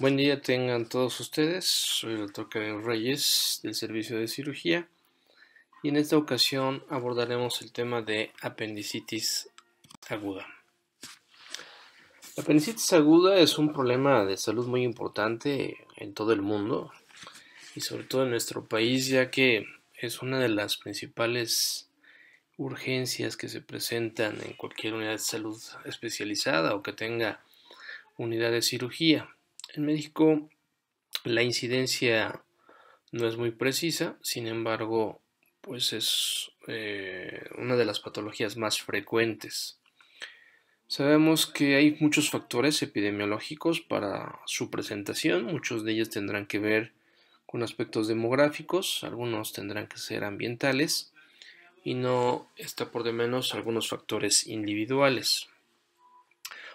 Buen día tengan todos ustedes, soy el Dr. Reyes del Servicio de Cirugía y en esta ocasión abordaremos el tema de apendicitis aguda. La apendicitis aguda es un problema de salud muy importante en todo el mundo y sobre todo en nuestro país ya que es una de las principales urgencias que se presentan en cualquier unidad de salud especializada o que tenga unidad de cirugía. En México la incidencia no es muy precisa, sin embargo, pues es eh, una de las patologías más frecuentes. Sabemos que hay muchos factores epidemiológicos para su presentación, muchos de ellos tendrán que ver con aspectos demográficos, algunos tendrán que ser ambientales y no está por de menos algunos factores individuales.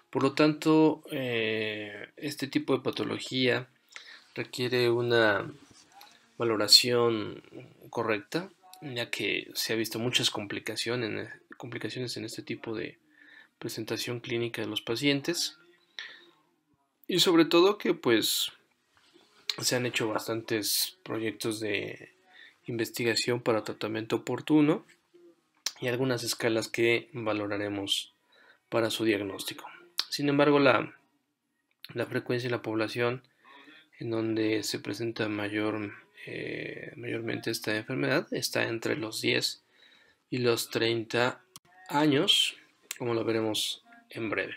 Por lo tanto, eh, este tipo de patología requiere una valoración correcta, ya que se ha visto muchas complicaciones, complicaciones en este tipo de presentación clínica de los pacientes. Y sobre todo que pues se han hecho bastantes proyectos de investigación para tratamiento oportuno y algunas escalas que valoraremos para su diagnóstico. Sin embargo, la, frecuencia y la población en donde se presenta mayor, eh, mayormente esta enfermedad está entre los 10 y los 30 años, como lo veremos en breve.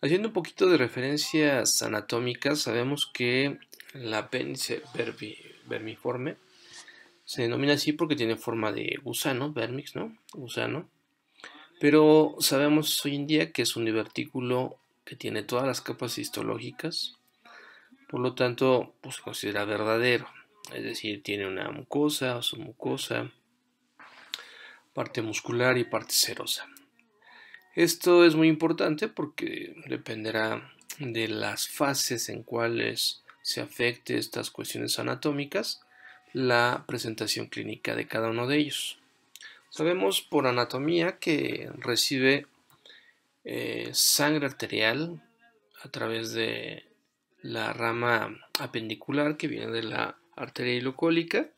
Haciendo un poquito de referencias anatómicas, sabemos que la apéndice vermiforme se denomina así porque tiene forma de gusano, vermix, ¿no? Gusano. Pero sabemos hoy en día que es un divertículo que tiene todas las capas histológicas, por lo tanto, pues se considera verdadero, es decir, tiene una mucosa, su mucosa, parte muscular y parte serosa. Esto es muy importante porque dependerá de las fases en cuales se afecte estas cuestiones anatómicas, la presentación clínica de cada uno de ellos. Sabemos por anatomía que recibe eh, sangre arterial a través de la rama apendicular que viene de la arteria hilocólica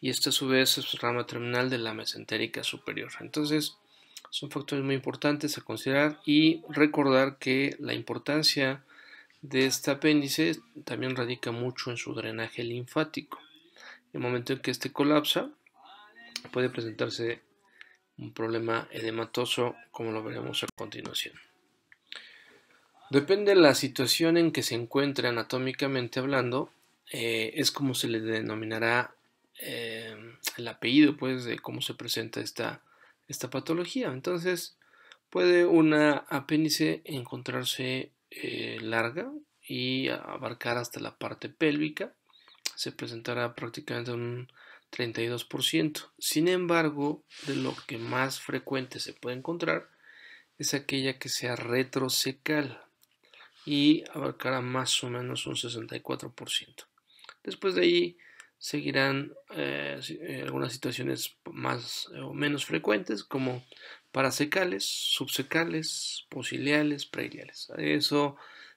y esta a su vez es rama terminal de la mesentérica superior. Entonces son factores muy importantes a considerar y recordar que la importancia de este apéndice también radica mucho en su drenaje linfático. En el momento en que este colapsa puede presentarse un problema edematoso como lo veremos a continuación. Depende de la situación en que se encuentre anatómicamente hablando, eh, es como se le denominará eh, el apellido, pues, de cómo se presenta esta, esta patología. Entonces, puede una apéndice encontrarse eh, larga y abarcar hasta la parte pélvica. Se presentará prácticamente un 32%. Sin embargo, de lo que más frecuente se puede encontrar es aquella que sea retrosecal y abarcará más o menos un 64%. Después de ahí seguirán eh, eh, algunas situaciones más eh, o menos frecuentes como parasecales, subsecales, posiliales, preiliales. Eso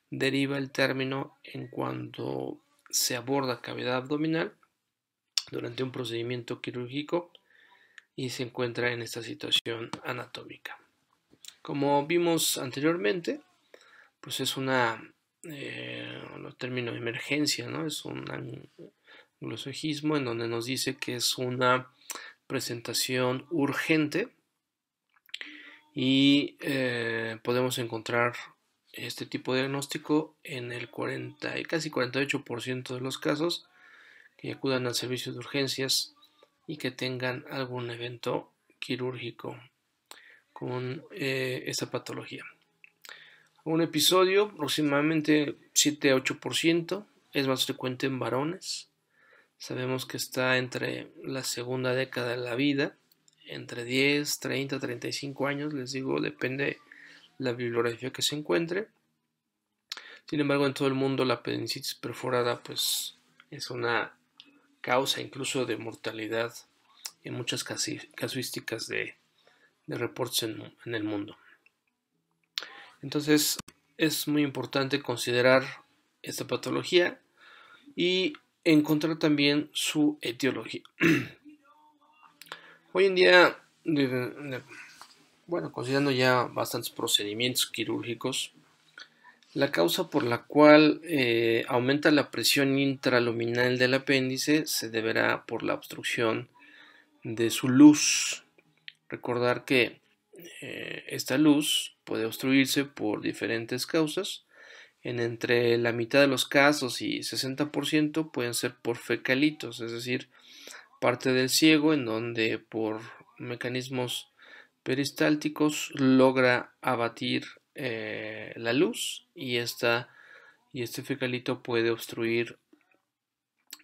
deriva el término en cuanto se aborda cavidad abdominal durante un procedimiento quirúrgico y se encuentra en esta situación anatómica. Como vimos anteriormente, pues es una, eh, de emergencia, ¿no? Es un anglosajismo en donde nos dice que es una presentación urgente y eh, podemos encontrar este tipo de diagnóstico en el 40 y casi 48% de los casos que acudan al servicio de urgencias y que tengan algún evento quirúrgico con eh, esta patología. Un episodio, aproximadamente 7-8%, es más frecuente en varones. Sabemos que está entre la segunda década de la vida, entre 10, 30, 35 años, les digo, depende la bibliografía que se encuentre. Sin embargo, en todo el mundo la apendicitis perforada pues es una causa incluso de mortalidad en muchas casuísticas de, reportes en, en el mundo. Entonces es muy importante considerar esta patología y encontrar también su etiología. Hoy en día, bueno, considerando ya bastantes procedimientos quirúrgicos, la causa por la cual eh, aumenta la presión intraluminal del apéndice se deberá por la obstrucción de su luz. Recordar que eh, esta luz puede obstruirse por diferentes causas. En entre la mitad de los casos y 60% pueden ser por fecalitos, es decir, parte del ciego en donde por mecanismos peristálticos logra abatir eh, la luz y, esta, y este fecalito puede obstruir,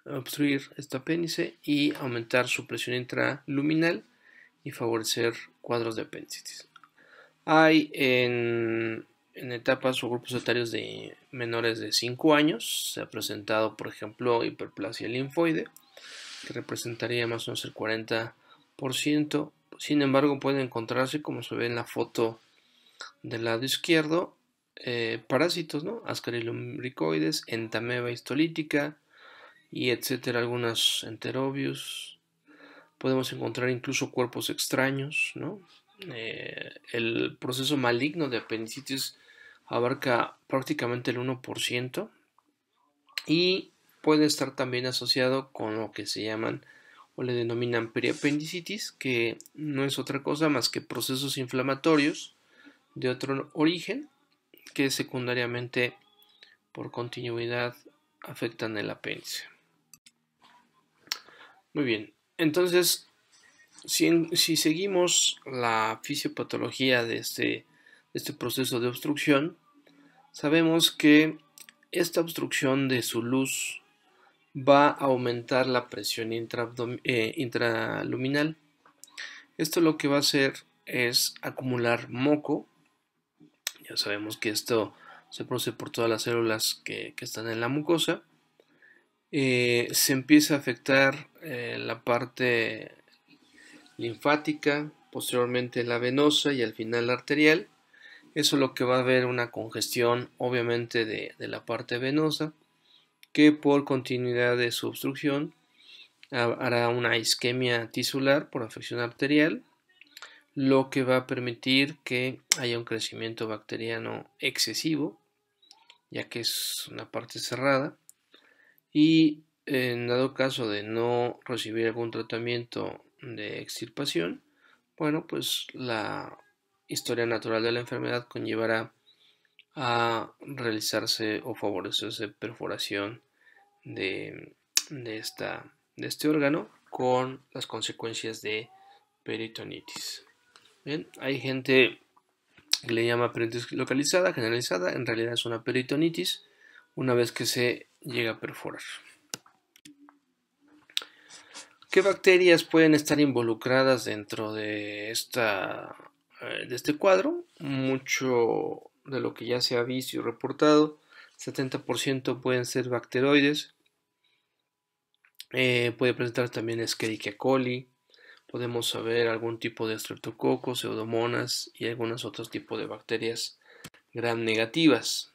obstruir este apéndice y aumentar su presión intraluminal y favorecer cuadros de apéndices. Hay en, en etapas o grupos etarios de menores de 5 años, se ha presentado, por ejemplo, hiperplasia linfoide, que representaría más o menos el 40%. Sin embargo, puede encontrarse, como se ve en la foto del lado izquierdo, eh, parásitos, ¿no? lumbricoides, entameba histolítica y etcétera, algunas enterobios Podemos encontrar incluso cuerpos extraños, eh, el proceso maligno de apendicitis abarca prácticamente el 1% y puede estar también asociado con lo que se llaman o le denominan periapendicitis, que no es otra cosa más que procesos inflamatorios de otro origen que secundariamente por continuidad afectan el apéndice. Muy bien, entonces si, seguimos la fisiopatología de este, este proceso de obstrucción, sabemos que esta obstrucción de su luz va a aumentar la presión eh, intraluminal. Esto lo que va a hacer es acumular moco ya sabemos que esto se produce por todas las células que, están en la mucosa. Eh, se empieza a afectar eh, la parte linfática, posteriormente la venosa y al final la arterial. Eso es lo que va a haber una congestión obviamente de, de la parte venosa que por continuidad de su obstrucción hará una isquemia tisular por afección arterial lo que va a permitir que haya un crecimiento bacteriano excesivo, ya que es una parte cerrada, y en dado caso de no recibir algún tratamiento de extirpación, bueno, pues la historia natural de la enfermedad conllevará a realizarse o favorecerse perforación de, de este órgano con las consecuencias de peritonitis hay gente que le llama peritonitis localizada, generalizada, en realidad es una peritonitis una vez que se llega a perforar. ¿Qué bacterias pueden estar involucradas dentro de, esta, eh, de este cuadro? Mucho de lo que ya se ha visto y reportado, 70% pueden ser bacteroides, eh, puede presentar también Escherichia coli, podemos saber algún tipo de estreptococos, pseudomonas y algunos otros tipos de bacterias gran negativas.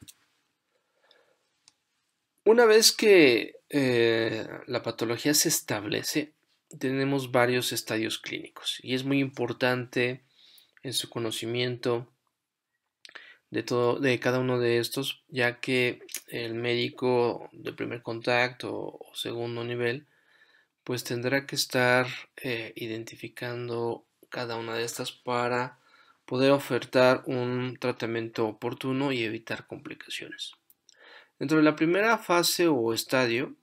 Una vez que eh, la patología se establece, tenemos varios estadios clínicos y es muy importante en su conocimiento de, todo, de cada uno de estos, ya que el médico de primer contacto o segundo nivel pues tendrá que estar eh, identificando cada una de estas para poder ofertar un tratamiento oportuno y evitar complicaciones. Dentro de la primera fase o estadio,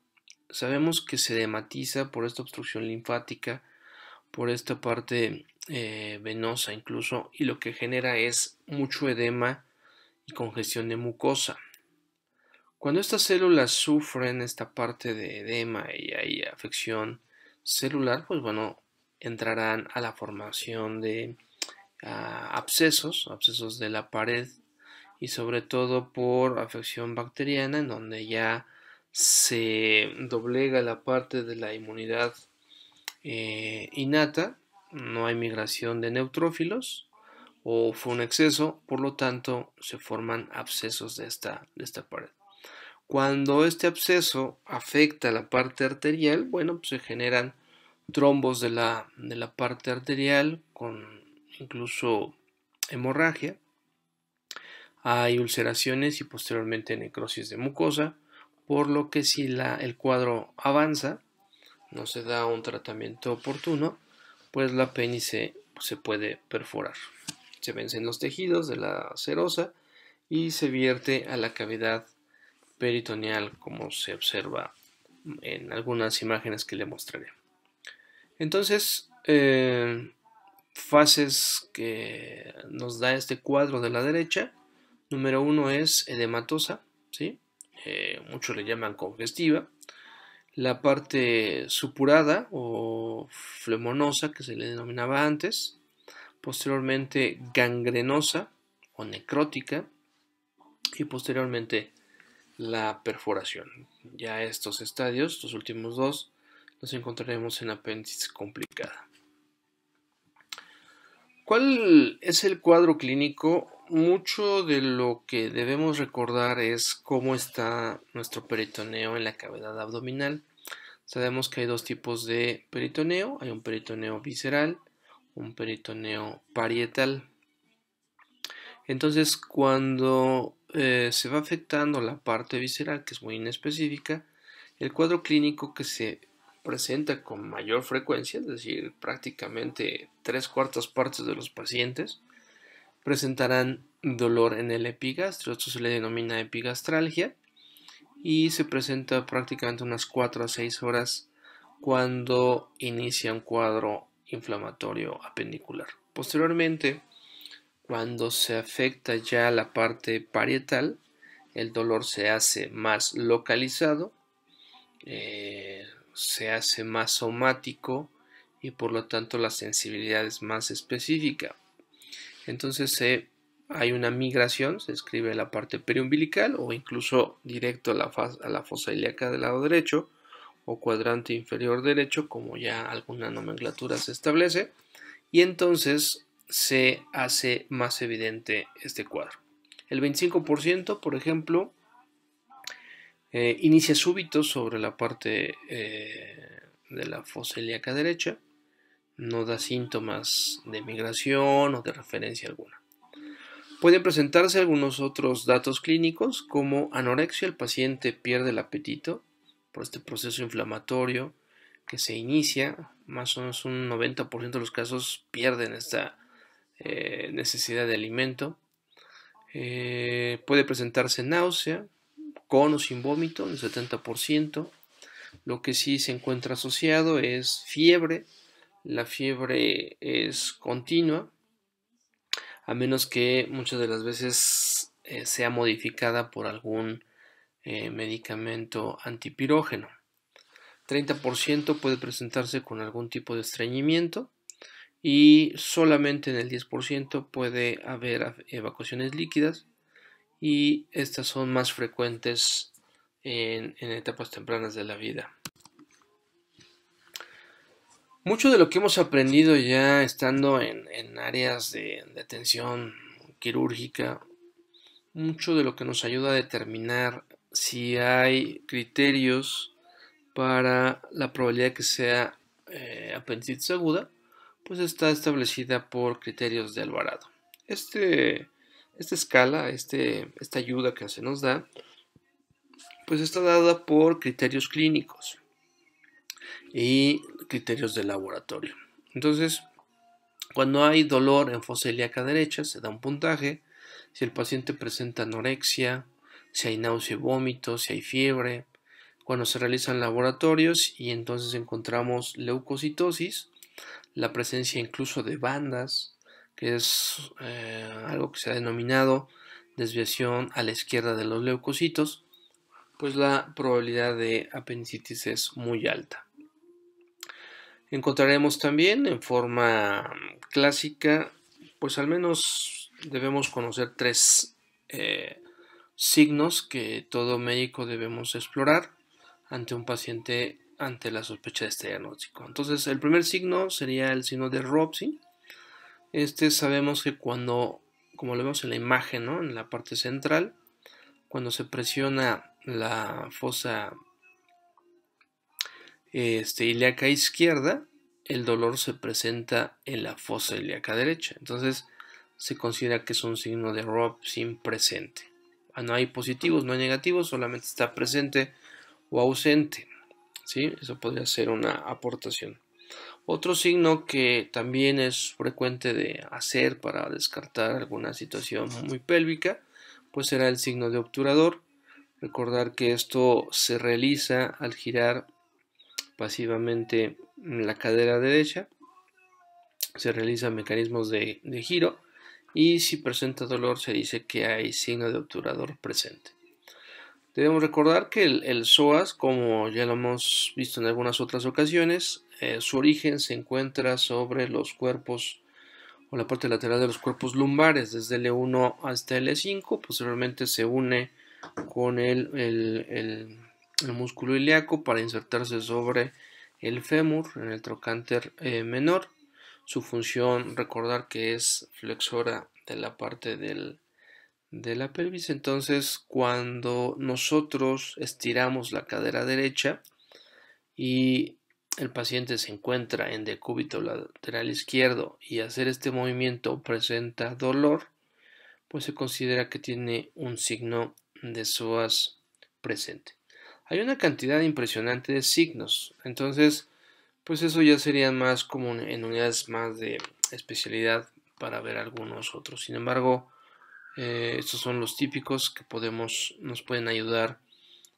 sabemos que se dematiza por esta obstrucción linfática, por esta parte eh, venosa incluso, y lo que genera es mucho edema y congestión de mucosa. Cuando estas células sufren esta parte de edema y hay afección celular, pues bueno, entrarán a la formación de ah, abscesos, abscesos de la pared y sobre todo por afección bacteriana en donde ya se doblega la parte de la inmunidad eh, innata, no hay migración de neutrófilos o fue un exceso, por lo tanto se forman abscesos de esta, de esta pared. Cuando este absceso afecta la parte arterial, bueno, pues se generan trombos de la, de la parte arterial con incluso hemorragia. Hay ulceraciones y posteriormente necrosis de mucosa, por lo que si el cuadro avanza, no se da un tratamiento oportuno, pues la pene se puede perforar. Se vencen los tejidos de la serosa y se vierte a la cavidad peritoneal como se observa en algunas imágenes que le mostraré. Entonces, eh, fases que nos da este cuadro de la derecha. Número uno es edematosa, ¿sí? Eh, muchos le llaman congestiva. La parte supurada o flemonosa que se le denominaba antes. Posteriormente gangrenosa o necrótica. Y posteriormente la perforación. Ya estos estadios, los últimos dos, los encontraremos en apéndice complicada. ¿Cuál es el cuadro clínico? Mucho de lo que debemos recordar es cómo está nuestro peritoneo en la cavidad abdominal. Sabemos que hay dos tipos de peritoneo. Hay un peritoneo visceral, un peritoneo parietal. Entonces, cuando eh, se va afectando la parte visceral, que es muy inespecífica, el cuadro clínico que se presenta con mayor frecuencia, es decir, prácticamente tres cuartas partes de los pacientes, presentarán dolor en el epigastrio, esto se le denomina epigastralgia, y se presenta prácticamente unas cuatro a seis horas cuando inicia un cuadro inflamatorio apendicular. Posteriormente, cuando se afecta ya la parte parietal, el dolor se hace más localizado, eh, se hace más somático y por lo tanto la sensibilidad es más específica. Entonces hay una migración, se escribe la parte periumbilical o incluso directo a la, a la fosa ilíaca del lado derecho o cuadrante inferior derecho, como ya alguna nomenclatura se establece, y entonces se hace más evidente este cuadro. El 25%, por ejemplo, eh, inicia súbito sobre la parte eh, de la fosa ilíaca derecha, no da síntomas de migración o de referencia alguna. Pueden presentarse algunos otros datos clínicos como anorexia, el paciente pierde el apetito por este proceso inflamatorio que se inicia, más o menos un 90% de los casos pierden esta eh, necesidad de alimento. Eh, puede presentarse náusea, con o sin vómito, el 70%. Lo que sí se encuentra asociado es fiebre. La fiebre es continua, a menos que muchas de las veces eh, sea modificada por algún medicamento antipirógeno. 30% puede presentarse con algún tipo de estreñimiento y solamente en el 10% puede haber evacuaciones líquidas y estas son más frecuentes en, etapas tempranas de la vida. Mucho de lo que hemos aprendido ya estando en, áreas de, atención quirúrgica, mucho de lo que nos ayuda a determinar si hay criterios para la probabilidad que sea eh, apendicitis aguda pues está establecida por criterios de Alvarado. Este, esta escala, este, esta ayuda que se nos da, pues está dada por criterios clínicos y criterios de laboratorio. Entonces, cuando hay dolor en fosa derecha, se da un puntaje. Si el paciente presenta anorexia, si hay náusea y vómitos, si hay fiebre, cuando se realizan laboratorios y entonces encontramos leucocitosis, la presencia incluso de bandas, que es eh, algo que se ha denominado desviación a la izquierda de los leucocitos, pues la probabilidad de apendicitis es muy alta. Encontraremos también en forma clásica, pues al menos debemos conocer tres eh, signos que todo médico debemos explorar ante un paciente ante la sospecha de este diagnóstico. Entonces, el primer signo sería el signo de Robsey. Este sabemos que cuando, como lo vemos en la imagen, en la parte central, cuando se presiona la fosa este, ilíaca izquierda, el dolor se presenta en la fosa ilíaca derecha. Entonces, se considera que es un signo de Robsin presente. Ah, no hay positivos, no hay negativos, solamente está presente o ausente. Eso podría ser una aportación. Otro signo que también es frecuente de hacer para descartar alguna situación muy pélvica, pues será el signo de obturador. Recordar que esto se realiza al girar pasivamente la cadera derecha. Se realizan mecanismos de giro y si presenta dolor se dice que hay signo de obturador presente. Debemos recordar que el, psoas, como ya lo hemos visto en algunas otras ocasiones, eh, su origen se encuentra sobre los cuerpos o la parte lateral de los cuerpos lumbares, desde L1 e hasta L5, e posteriormente pues, se une con el, el, músculo ilíaco para insertarse sobre el fémur en el trocánter eh, menor. Su función, recordar que es flexora de la parte del de la pelvis. Entonces, cuando nosotros estiramos la cadera derecha y el paciente se encuentra en decúbito lateral izquierdo y hacer este movimiento presenta dolor, pues se considera que tiene un signo de psoas presente. Hay una cantidad impresionante de signos, entonces, pues eso ya sería más como en unidades más de especialidad para ver algunos otros. Sin embargo, eh, estos son los típicos que podemos, nos pueden ayudar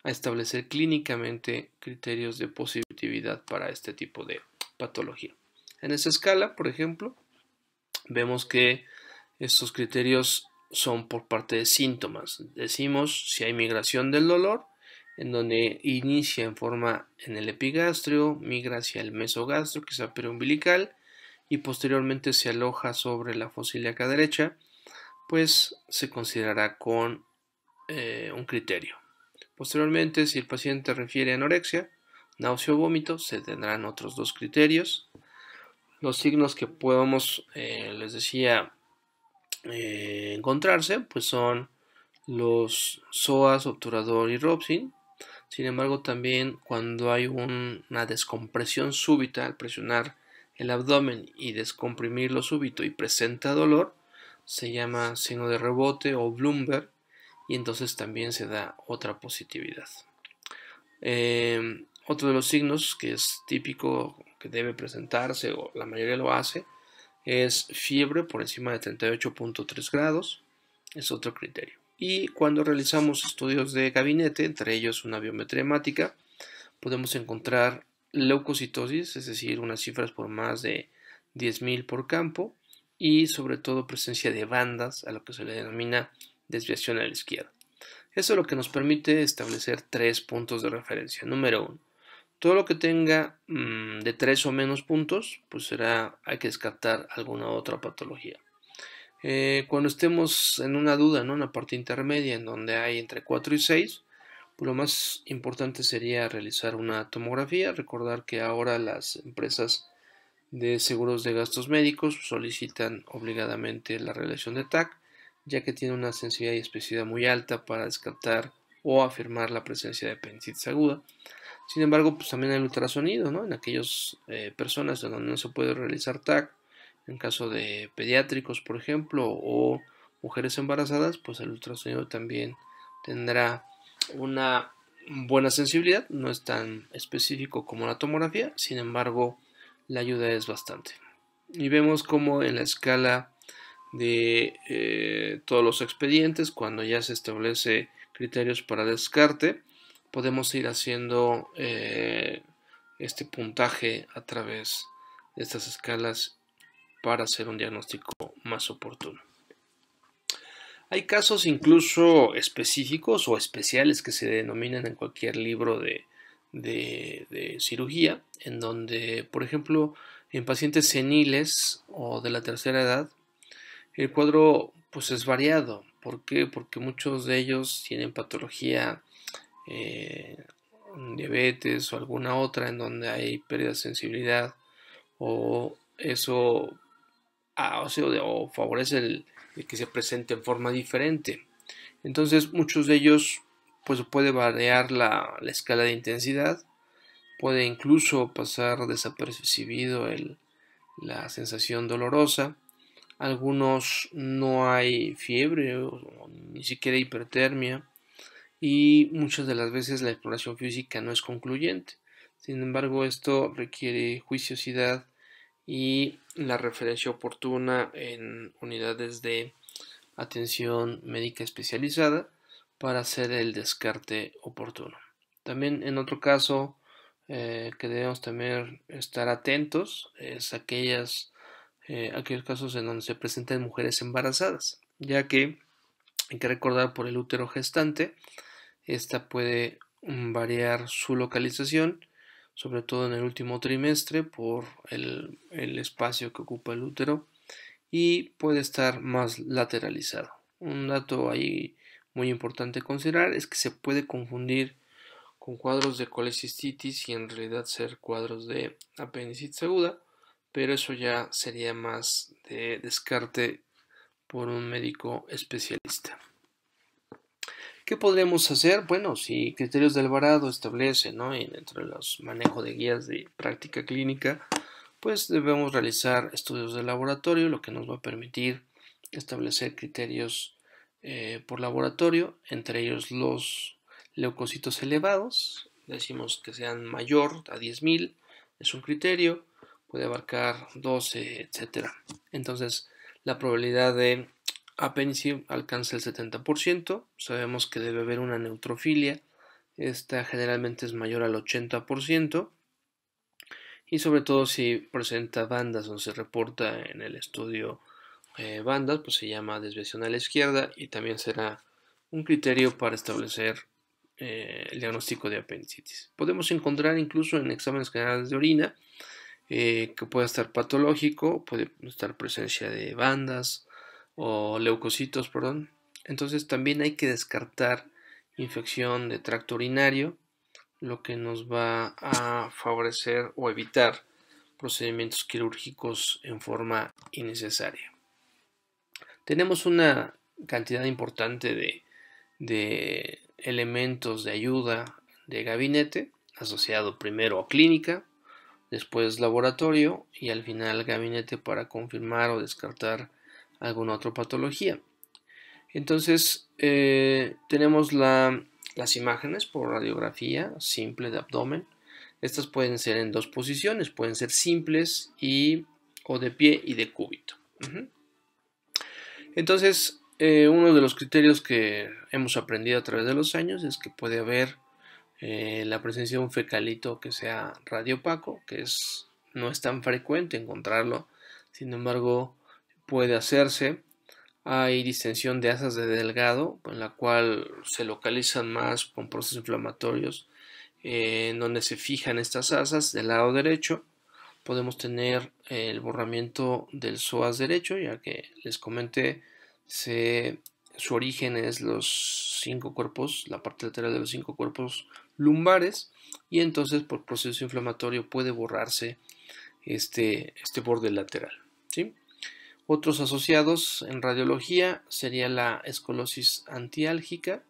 a establecer clínicamente criterios de positividad para este tipo de patología. En esa escala, por ejemplo, vemos que estos criterios son por parte de síntomas. Decimos si hay migración del dolor, en donde inicia en forma en el epigastrio, migra hacia el mesogastro, que es la y posteriormente se aloja sobre la fosilia derecha pues se considerará con eh, un criterio. Posteriormente, si el paciente refiere anorexia, náusea o vómito, se tendrán otros dos criterios. Los signos que podemos, eh, les decía, eh, encontrarse, pues son los psoas, obturador y Robson. Sin embargo, también cuando hay una descompresión súbita al presionar el abdomen y descomprimirlo súbito y presenta dolor, se llama signo de rebote o Bloomberg y entonces también se da otra positividad. Em, otro de los signos que es típico, que debe presentarse o la mayoría lo hace, es fiebre por encima de 38.3 grados, es otro criterio. Y cuando realizamos estudios de gabinete, entre ellos una biometría hemática, podemos encontrar leucocitosis, es decir, unas cifras por más de 10.000 por campo, y sobre todo presencia de bandas, a lo que se le denomina desviación a la izquierda. Eso es lo que nos permite establecer tres puntos de referencia. Número uno, todo lo que tenga mm, de tres o menos puntos, pues será, hay que descartar alguna otra patología. Eh, cuando estemos en una duda, en una parte intermedia, en donde hay entre 4 y 6, pues lo más importante sería realizar una tomografía. Recordar que ahora las empresas de seguros de gastos médicos solicitan obligadamente la realización de TAC, ya que tiene una sensibilidad y especificidad muy alta para descartar o afirmar la presencia de apendicitis aguda. Sin embargo, pues también el ultrasonido, ¿no? En aquellas eh, personas donde no se puede realizar TAC, en caso de pediátricos, por ejemplo, o mujeres embarazadas, pues el ultrasonido también tendrá una buena sensibilidad, no es tan específico como la tomografía, sin embargo, la ayuda es bastante. Y vemos como en la escala de eh, todos los expedientes, cuando ya se establece criterios para descarte, podemos ir haciendo eh, este puntaje a través de estas escalas para hacer un diagnóstico más oportuno. Hay casos incluso específicos o especiales que se denominan en cualquier libro de, de, cirugía, en donde, por ejemplo, en pacientes seniles o de la tercera edad, el cuadro pues es variado. ¿Por qué? Porque muchos de ellos tienen patología, eh, diabetes o alguna otra en donde hay pérdida de sensibilidad o eso ah, o, favorece el que se presente en forma diferente. Entonces muchos de ellos pues puede variar la, escala de intensidad, puede incluso pasar desapercibido la sensación dolorosa. Algunos no hay fiebre ni siquiera hipertermia y muchas de las veces la exploración física no es concluyente. Sin embargo, esto requiere juiciosidad y la referencia oportuna en unidades de atención médica especializada para hacer el descarte oportuno. También en otro caso eh, que debemos también estar atentos es aquellas, eh, aquellos casos en donde se presentan mujeres embarazadas, ya que hay que recordar por el útero gestante, esta puede variar su localización, sobre todo en el último trimestre por el, el espacio que ocupa el útero y puede estar más lateralizado. Un dato ahí muy importante considerar es que se puede confundir con cuadros de colecistitis y en realidad ser cuadros de apendicitis aguda, pero eso ya sería más de descarte por un médico especialista. ¿Qué podríamos hacer? Bueno, si criterios de Alvarado establece, ¿no? Y dentro de los manejos de guías de práctica clínica, pues debemos realizar estudios de laboratorio, lo que nos va a permitir establecer criterios eh, por laboratorio, entre ellos los leucocitos elevados, decimos que sean mayor a 10.000, es un criterio, puede abarcar 12, etcétera Entonces, la probabilidad de apéndice alcanza el 70%, sabemos que debe haber una neutrofilia, esta generalmente es mayor al 80%, y sobre todo si presenta bandas o se reporta en el estudio eh, bandas, pues se llama desviación a la izquierda y también será un criterio para establecer eh, el diagnóstico de apendicitis. Podemos encontrar incluso en exámenes generales de orina eh, que pueda estar patológico, puede estar presencia de bandas o leucocitos, perdón. Entonces también hay que descartar infección de tracto urinario, lo que nos va a favorecer o evitar procedimientos quirúrgicos en forma innecesaria tenemos una cantidad importante de, elementos de ayuda de gabinete, asociado primero a clínica, después laboratorio y al final gabinete para confirmar o descartar alguna otra patología. Entonces eh, tenemos las imágenes por radiografía simple de abdomen. Estas pueden ser en dos posiciones, pueden ser simples y, o de pie y de cúbito. Entonces, eh, uno de los criterios que hemos aprendido a través de los años es que puede haber eh, la presencia de un fecalito que sea radiopaco, que es, no es tan frecuente encontrarlo, sin embargo puede hacerse. Hay distensión de asas de delgado, en la cual se localizan más con procesos inflamatorios, eh, en donde se fijan estas asas del lado derecho podemos tener el borramiento del psoas derecho, ya que les comenté, su origen es los cinco cuerpos, la parte lateral de los cinco cuerpos lumbares, y entonces por proceso inflamatorio puede borrarse este, este borde lateral. Otros asociados en radiología sería la escolosis antiálgica,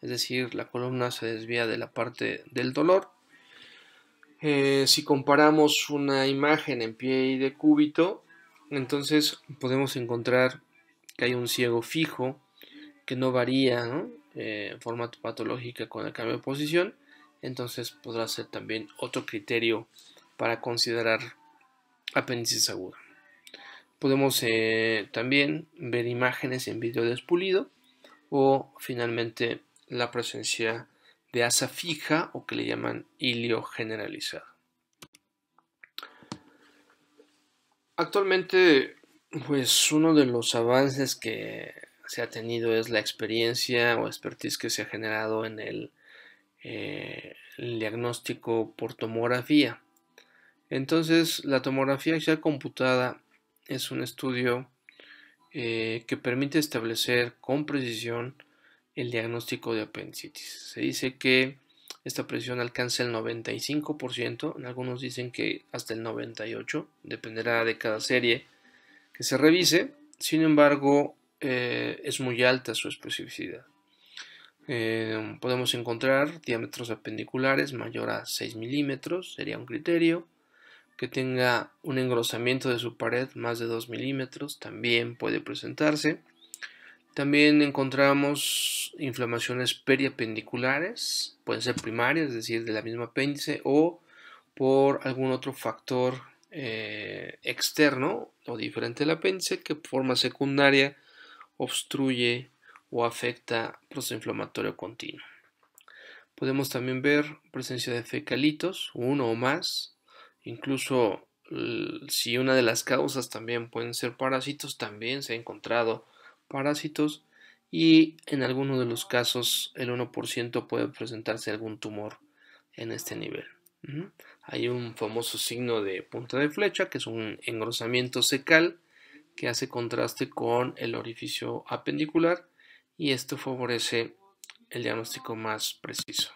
es decir, la columna se desvía de la parte del dolor eh, si comparamos una imagen en pie y de cúbito, entonces podemos encontrar que hay un ciego fijo que no varía eh, en forma patológica con el cambio de posición, entonces podrá ser también otro criterio para considerar apéndices aguda. Podemos eh, también ver imágenes en vídeo despulido o finalmente la presencia de asa fija o que le llaman ilio generalizado. Actualmente, pues uno de los avances que se ha tenido es la experiencia o expertise que se ha generado en el, eh, diagnóstico por tomografía. Entonces, la tomografía ya computada es un estudio eh, que permite establecer con precisión el diagnóstico de apendicitis. Se dice que esta presión alcanza el 95%, algunos dicen que hasta el 98%, dependerá de cada serie que se revise, sin embargo eh, es muy alta su especificidad. Eh, podemos encontrar diámetros apendiculares mayor a 6 milímetros, sería un criterio. Que tenga un engrosamiento de su pared más de 2 milímetros, también puede presentarse también encontramos inflamaciones periapendiculares, pueden ser primarias, es decir, de la misma apéndice o por algún otro factor eh, externo o diferente la apéndice que forma secundaria obstruye o afecta proceso inflamatorio continuo. Podemos también ver presencia de fecalitos, uno o más, incluso si una de las causas también pueden ser parásitos, también se ha encontrado parásitos y en algunos de los casos el 1% puede presentarse algún tumor en este nivel. Hay un famoso signo de punta de flecha que es un engrosamiento secal que hace contraste con el orificio apendicular y esto favorece el diagnóstico más preciso.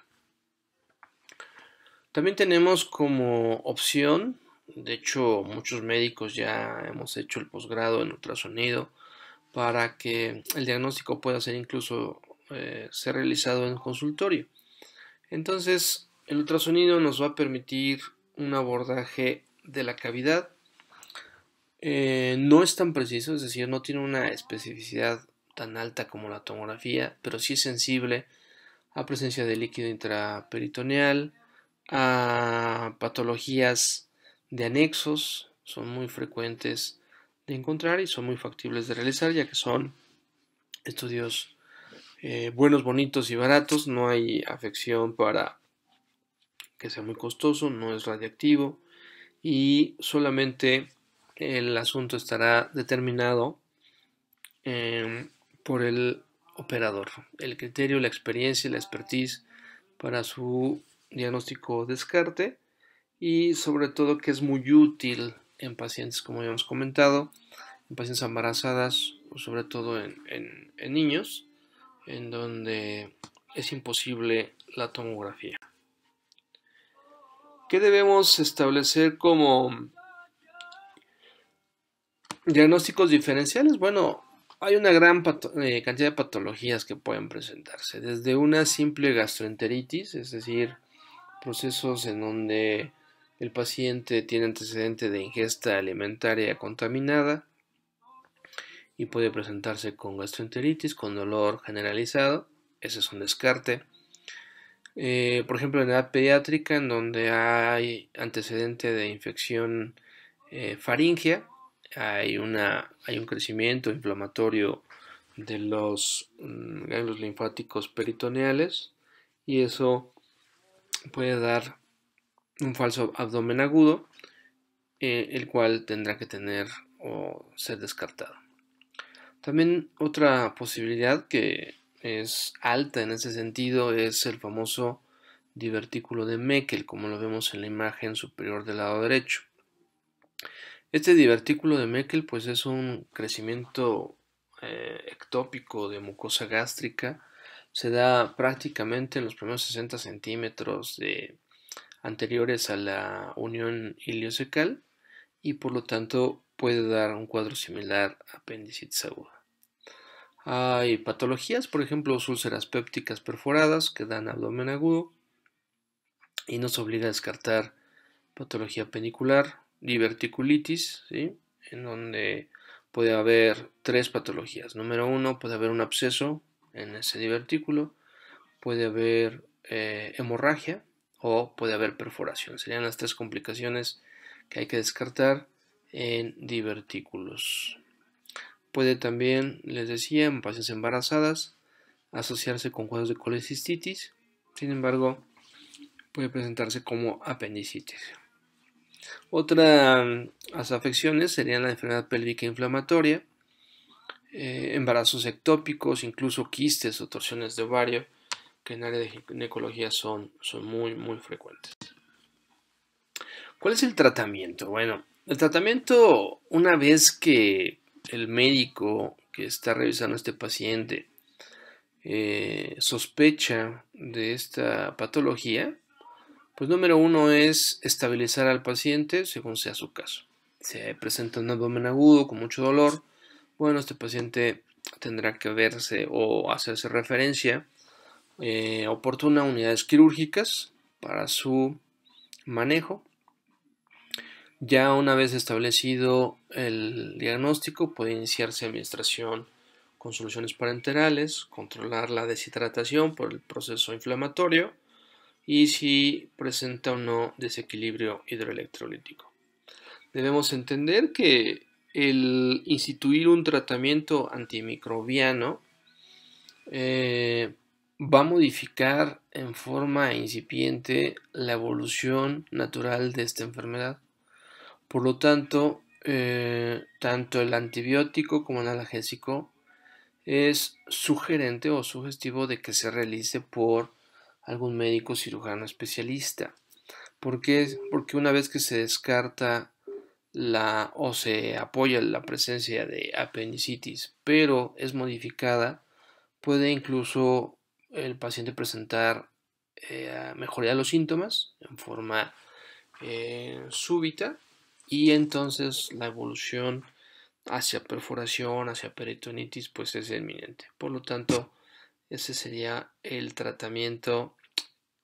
También tenemos como opción, de hecho muchos médicos ya hemos hecho el posgrado en ultrasonido para que el diagnóstico pueda ser incluso eh, ser realizado en consultorio. Entonces, el ultrasonido nos va a permitir un abordaje de la cavidad. Eh, no es tan preciso, es decir, no tiene una especificidad tan alta como la tomografía, pero sí es sensible a presencia de líquido intraperitoneal, a patologías de anexos, son muy frecuentes de encontrar y son muy factibles de realizar ya que son estudios eh, buenos, bonitos y baratos. No hay afección para que sea muy costoso, no es radiactivo y solamente el asunto estará determinado em, por el operador, el criterio, la experiencia y la expertise para su diagnóstico descarte y sobre todo que es muy útil en pacientes, como ya hemos comentado, en pacientes embarazadas, o sobre todo en, niños, en donde es imposible la tomografía. ¿Qué debemos establecer como diagnósticos diferenciales? Bueno, hay una gran eh, cantidad de patologías que pueden presentarse, desde una simple gastroenteritis, es decir, procesos en donde el paciente tiene antecedente de ingesta alimentaria contaminada y puede presentarse con gastroenteritis, con dolor generalizado, ese es un descarte. Eh, por ejemplo, en edad pediátrica, en donde hay antecedente de infección eh, faringea, hay, una, hay un crecimiento inflamatorio de los mm, ganglios linfáticos peritoneales y eso puede dar un falso abdomen agudo, eh, el cual tendrá que tener o ser descartado. También otra posibilidad que es alta en ese sentido es el famoso divertículo de Meckel, como lo vemos en la imagen superior del lado derecho. Este divertículo de Meckel pues es un crecimiento eh, ectópico de mucosa gástrica, se da prácticamente en los primeros 60 centímetros de, anteriores a la unión iliocecal y por lo tanto puede dar un cuadro similar a apendicitis aguda. Hay patologías, por ejemplo, úlceras pépticas perforadas que dan abdomen agudo y nos obliga a descartar patología penicular, diverticulitis, en donde puede haber tres patologías. Número uno, puede haber un absceso en ese divertículo, puede haber eh, hemorragia, o puede haber perforación. Serían las tres complicaciones que hay que descartar en divertículos. Puede también, les decía, en pacientes embarazadas asociarse con juegos de colecistitis. Sin embargo, puede presentarse como apendicitis. Otras mm, afecciones serían la enfermedad pélvica inflamatoria, eh, embarazos ectópicos, incluso quistes o torsiones de ovario que en área de ginecología son, son muy, muy frecuentes. ¿Cuál es el tratamiento? Bueno, el tratamiento, una vez que el médico que está revisando a este paciente eh, sospecha de esta patología, pues número uno es estabilizar al paciente según sea su caso. Se presenta un abdomen agudo con mucho dolor, bueno, este paciente tendrá que verse o hacerse referencia eh, oportuna unidades quirúrgicas para su manejo. Ya una vez establecido el diagnóstico, puede iniciarse administración con soluciones parenterales, controlar la deshidratación por el proceso inflamatorio y si presenta o no desequilibrio hidroelectrolítico. Debemos entender que el instituir un tratamiento antimicrobiano eh, va a modificar en forma incipiente la evolución natural de esta enfermedad. Por lo tanto, eh, tanto el antibiótico como el analgésico es sugerente o sugestivo de que se realice por algún médico cirujano especialista. ¿Por qué? Porque una vez que se descarta la o se apoya la presencia de apendicitis, pero es modificada, puede incluso el paciente presentar eh, mejoría de los síntomas en forma eh, súbita y entonces la evolución hacia perforación, hacia peritonitis, pues es inminente. Por lo tanto, ese sería el tratamiento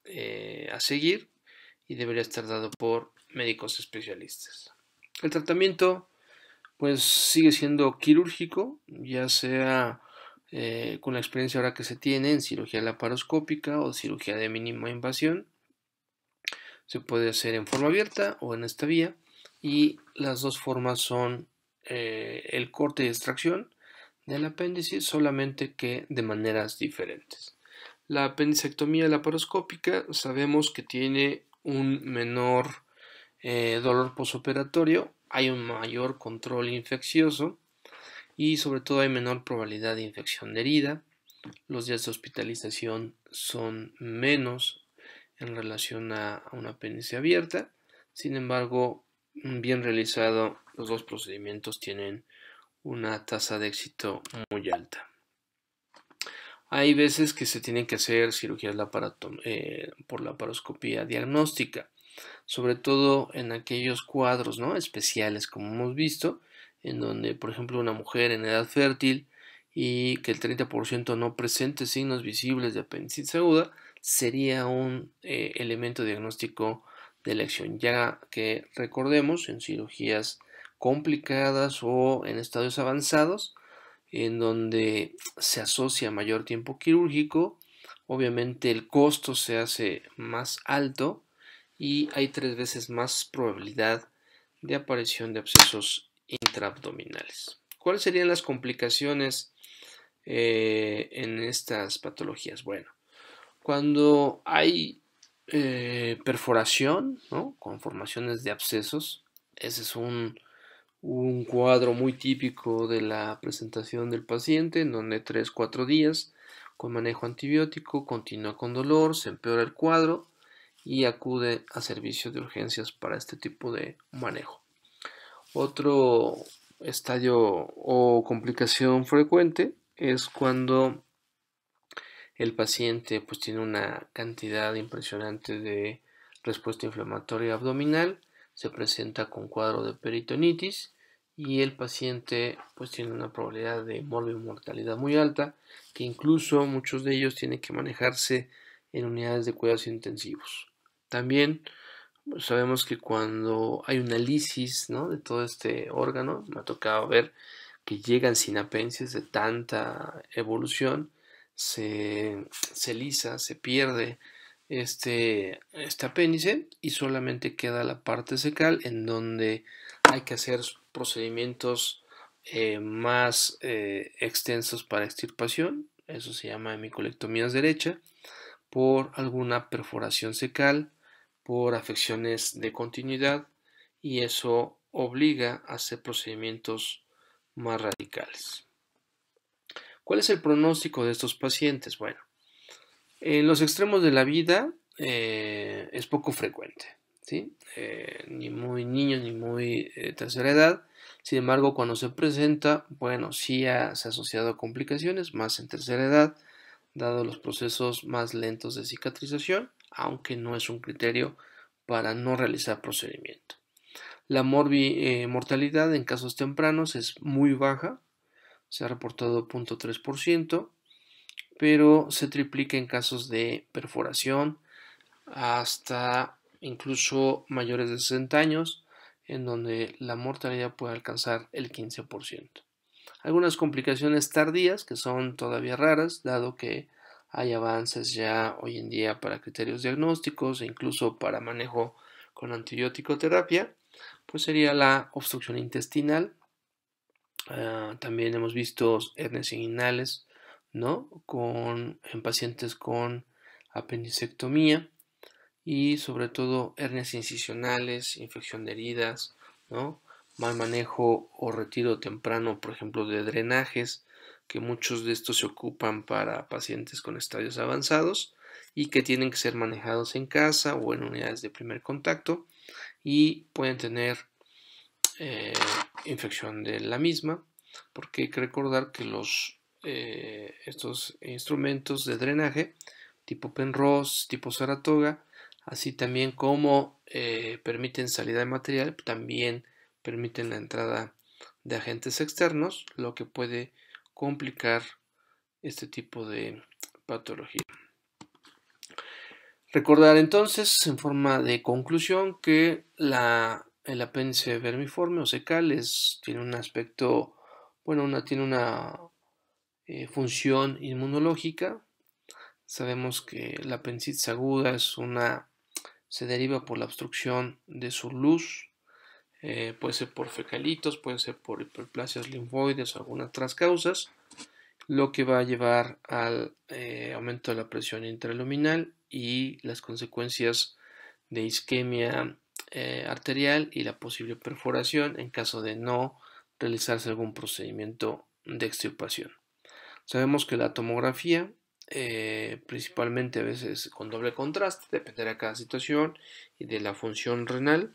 eh, a seguir y debería estar dado por médicos especialistas. El tratamiento pues sigue siendo quirúrgico, ya sea eh, con la experiencia ahora que se tiene en cirugía laparoscópica o cirugía de mínima invasión. Se puede hacer en forma abierta o en esta vía y las dos formas son eh, el corte y extracción del apéndice solamente que de maneras diferentes. La apendicectomía laparoscópica sabemos que tiene un menor eh, dolor posoperatorio, hay un mayor control infeccioso y sobre todo hay menor probabilidad de infección de herida. Los días de hospitalización son menos en relación a una apéndice abierta. Sin embargo, mm, bien realizado, los dos procedimientos tienen una tasa de éxito muy alta. Hay veces que se tienen que hacer cirugías eh, por la paroscopía diagnóstica, sobre todo en aquellos cuadros ¿no? especiales como hemos visto, en donde, por ejemplo, una mujer en edad fértil y que el 30% no presente signos visibles de apendicitis aguda sería un eh, elemento diagnóstico de elección, ya que recordemos en cirugías complicadas o en estadios avanzados, en donde se asocia mayor tiempo quirúrgico, obviamente el costo se hace más alto y hay tres veces más probabilidad de aparición de abscesos intraabdominales. ¿Cuáles serían las complicaciones eh, en estas patologías? Bueno, cuando hay eh, perforación, con formaciones de abscesos, ese es un, cuadro muy típico de la presentación del paciente, en donde 3-4 días con manejo antibiótico, continúa con dolor, se empeora el cuadro y acude a servicio de urgencias para este tipo de manejo. Otro estadio o complicación frecuente es cuando el paciente pues tiene una cantidad impresionante de respuesta inflamatoria abdominal, se presenta con cuadro de peritonitis y el paciente pues tiene una probabilidad de mortalidad muy alta, que incluso muchos de ellos tienen que manejarse en unidades de cuidados intensivos. También sabemos que cuando hay una lisis de todo este órgano, me ha tocado ver que llegan sin apéndices de tanta evolución, se, se lisa, se pierde este, este apéndice y solamente queda la parte secal en donde hay que hacer procedimientos eh, más eh, extensos para extirpación, eso se llama hemicolectomías derecha, por alguna perforación secal, por afecciones de continuidad y eso obliga a hacer procedimientos más radicales. ¿Cuál es el pronóstico de estos pacientes? Bueno, en los extremos de la vida eh, es poco frecuente, ¿sí? Eh, ni muy niños ni muy eh, tercera edad. Sin embargo, cuando se presenta, bueno, sí ha, se ha asociado a complicaciones, más en tercera edad, dado los procesos más lentos de cicatrización aunque no es un criterio para no realizar procedimiento. La morbi, eh, mortalidad en casos tempranos es muy baja, se ha reportado 0.3%, pero se triplica en casos de perforación hasta incluso mayores de 60 años, en donde la mortalidad puede alcanzar el 15%. Algunas complicaciones tardías que son todavía raras, dado que hay avances ya hoy en día para criterios diagnósticos e incluso para manejo con antibiótico terapia, pues sería la obstrucción intestinal. Ah, también hemos visto hernias inguinales, en pacientes con apendicectomía y sobre todo hernias incisionales, infección de heridas, ¿no? Mal manejo o retiro temprano, por ejemplo, de drenajes, que muchos de estos se ocupan para pacientes con estadios avanzados y que tienen que ser manejados en casa o en unidades de primer contacto y pueden tener eh, infección de la misma porque hay que recordar que los eh, estos instrumentos de drenaje tipo Penrose, tipo Saratoga, así también como eh, permiten salida de material, también permiten la entrada de agentes externos, lo que puede complicar este tipo de patología. Recordar entonces, en forma de conclusión, que la, el apéndice vermiforme o secal tiene un aspecto, bueno, una, tiene una eh, función inmunológica. Sabemos que la apendicitis aguda es una, se deriva por la obstrucción de su luz eh, puede ser por fecalitos, puede ser por hiperplasias linfoides o algunas otras causas, lo que va a llevar al eh, aumento de la presión intraluminal y las consecuencias de isquemia eh, arterial y la posible perforación en caso de no realizarse algún procedimiento de extirpación. Sabemos que la tomografía, principalmente a veces con doble contraste, dependerá de cada situación y de la función renal,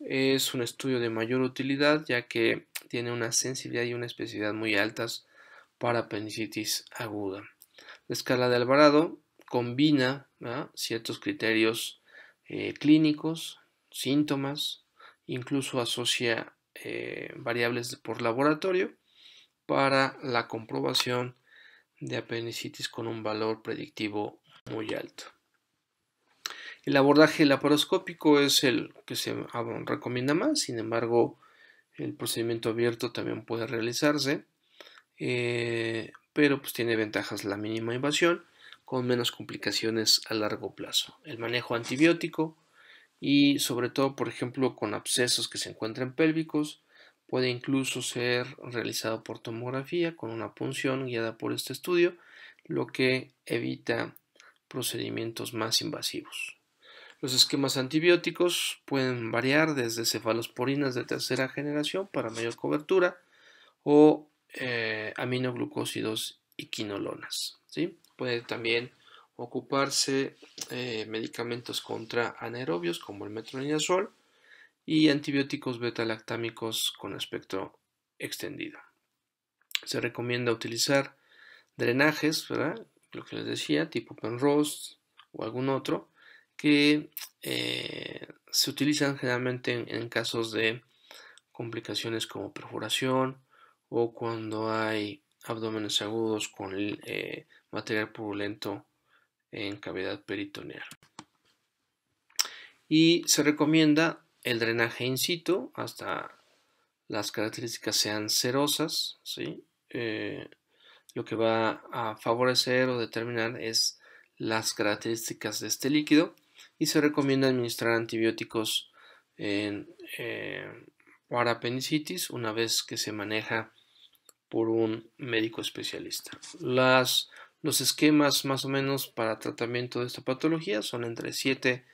es un estudio de mayor utilidad ya que tiene una sensibilidad y una especificidad muy altas para apendicitis aguda. La escala de Alvarado combina ciertos criterios eh, clínicos, síntomas, incluso asocia eh, variables por laboratorio para la comprobación de apendicitis con un valor predictivo muy alto. El abordaje laparoscópico es el que se recomienda más, sin embargo, el procedimiento abierto también puede realizarse, eh, pero pues tiene ventajas la mínima invasión con menos complicaciones a largo plazo. El manejo antibiótico y sobre todo, por ejemplo, con abscesos que se encuentran pélvicos, puede incluso ser realizado por tomografía con una punción guiada por este estudio, lo que evita procedimientos más invasivos. Los esquemas antibióticos pueden variar desde cefalosporinas de tercera generación para mayor cobertura o eh, aminoglucósidos y quinolonas. ¿sí? Puede también ocuparse eh, medicamentos contra anaerobios como el metronidazol y antibióticos beta-lactámicos con espectro extendido. Se recomienda utilizar drenajes, lo que les decía, tipo Penrose o algún otro, que eh, se utilizan generalmente en, casos de complicaciones como perforación o cuando hay abdómenes agudos con eh, material purulento en cavidad peritoneal. Y se recomienda el drenaje in situ hasta las características sean serosas. Eh, lo que va a favorecer o determinar es las características de este líquido y se recomienda administrar antibióticos en, eh, para apendicitis una vez que se maneja por un médico especialista. Las, los esquemas más o menos para tratamiento de esta patología son entre 7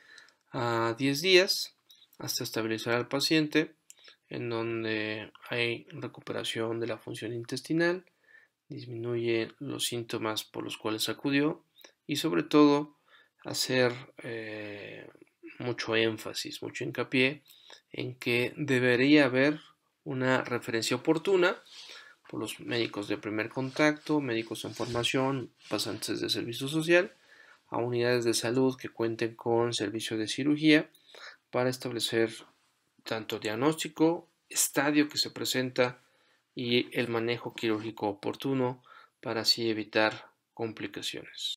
a 10 días hasta estabilizar al paciente, en donde hay recuperación de la función intestinal, disminuye los síntomas por los cuales acudió y sobre todo hacer eh, mucho énfasis, mucho hincapié en que debería haber una referencia oportuna por los médicos de primer contacto, médicos en formación, pasantes de servicio social, a unidades de salud que cuenten con servicio de cirugía para establecer tanto diagnóstico, estadio que se presenta y el manejo quirúrgico oportuno para así evitar complicaciones.